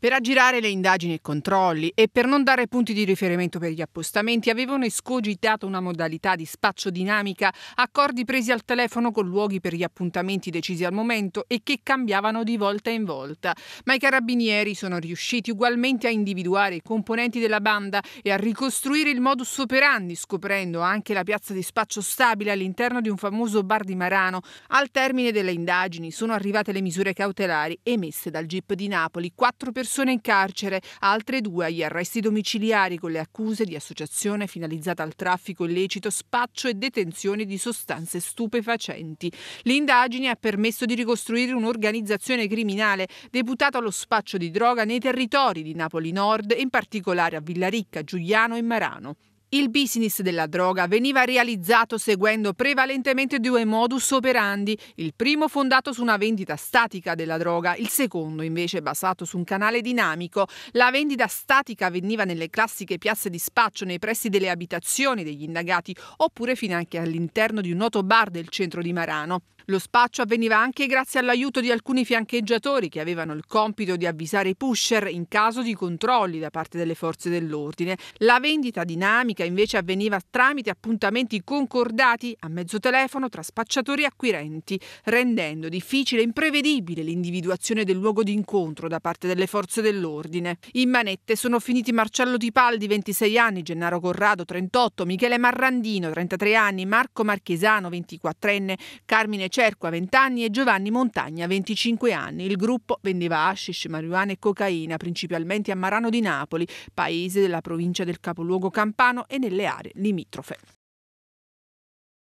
Per aggirare le indagini e i controlli e per non dare punti di riferimento per gli appostamenti avevano escogitato una modalità di spaccio dinamica, accordi presi al telefono con luoghi per gli appuntamenti decisi al momento e che cambiavano di volta in volta. Ma i carabinieri sono riusciti ugualmente a individuare i componenti della banda e a ricostruire il modus operandi, scoprendo anche la piazza di spaccio stabile all'interno di un famoso bar di Marano. Al termine delle indagini sono arrivate le misure cautelari emesse dal GIP di Napoli. Quattro persone persone in carcere, altre due agli arresti domiciliari con le accuse di associazione finalizzata al traffico illecito, spaccio e detenzione di sostanze stupefacenti. L'indagine ha permesso di ricostruire un'organizzazione criminale deputata allo spaccio di droga nei territori di Napoli Nord e in particolare a Villaricca, Giuliano e Marano. Il business della droga veniva realizzato seguendo prevalentemente due modus operandi, il primo fondato su una vendita statica della droga, il secondo invece basato su un canale dinamico. La vendita statica avveniva nelle classiche piazze di spaccio nei pressi delle abitazioni degli indagati oppure fino anche all'interno di un noto bar del centro di Marano. Lo spaccio avveniva anche grazie all'aiuto di alcuni fiancheggiatori che avevano il compito di avvisare i pusher in caso di controlli da parte delle forze dell'ordine. La vendita dinamica invece avveniva tramite appuntamenti concordati a mezzo telefono tra spacciatori e acquirenti, rendendo difficile e imprevedibile l'individuazione del luogo di incontro da parte delle forze dell'ordine. In manette sono finiti Marcello Di 26 anni, Gennaro Corrado, 38, Michele Marrandino, 33 anni, Marco Marchesano, 24enne, Carmine Cerco a 20 anni e Giovanni Montagna a 25 anni. Il gruppo vendeva hashish, marijuana e cocaina principalmente a Marano di Napoli, paese della provincia del capoluogo campano e nelle aree limitrofe.